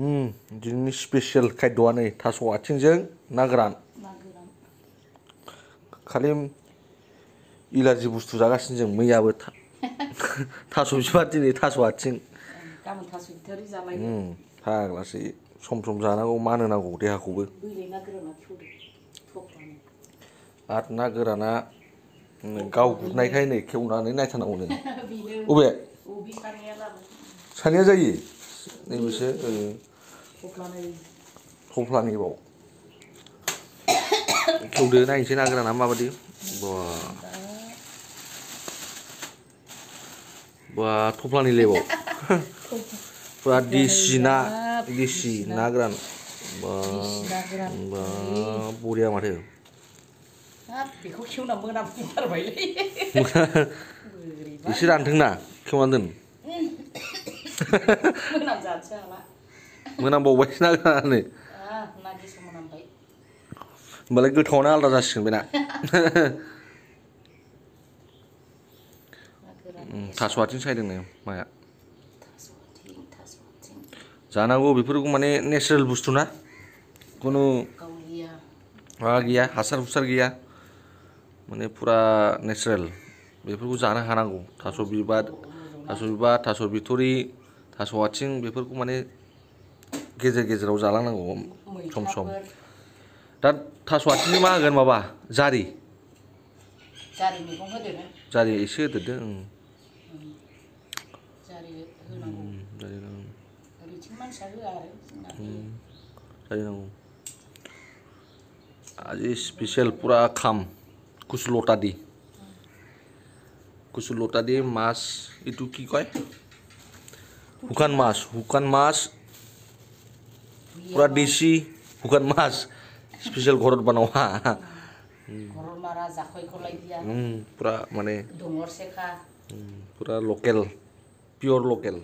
special kai n doa जोंनि स ् प े स h य े ल खायद'आनो थास' आ a ि i ज ों ना i ो र ा न खालि इलार्जि बुस्थु ज t ग ा स ि न ो i ो a t i य ा ब ो थास' बिबार दिनै थास' आथिं गाबोन थास' बिथारि जालाय फाग्लासो सम सम ज ा न a ं ग ौ म ा e ो नांगौ देहाखौबो आरो ना गोराना ग ा n गुरनायखाय नै खेवनानै नायथारनांगौनो अबे सानैया जायो न ै ब i स ो कमप्लानिबाव खेवदो नायनोसै ना गोराना माबादि बा बा थफ्लानि लेबाव फुरा देसि ना देसि ना गोरान बा बा बरिया माथो बेखौ खेवना मोनामथारबायलै एसे रानथोंना खेवनानै दोन मोनामजानोसो हाला मोनामबावबायसो नागारनानै ना गेस मोनामबाय होमबालाय गोथावानो आलादा जासिगोन बेना थास' आथिं सायदोंनो माया जानांगौ बेफोरखौ माने नेचारेल बुस्थु ना खुनु माबा गैया हासार हुसार गैया माने फुरा नेचारेल बेफोरखौ जानो हानांगौ थास' बिबार थास' बिबार थास' बिथ'रि थास' आथिं बेफोरखौ माने gejer-gejerau jalan nanggu som-som dan tas wati ni mah agen bapak Zari. Zari, ni kong hadir ya Zari, isi itu deh jari jari nanggu jari nanggu aji spesial pura kam kusul lo tadi kusul mas itu kikoy bukan mas bukan mas Iya, tradisi bukan mas spesial gorot banawa gorot mara zakoi kolai dia hmm pura mana? dongor seka hmm pura lokal pure lokal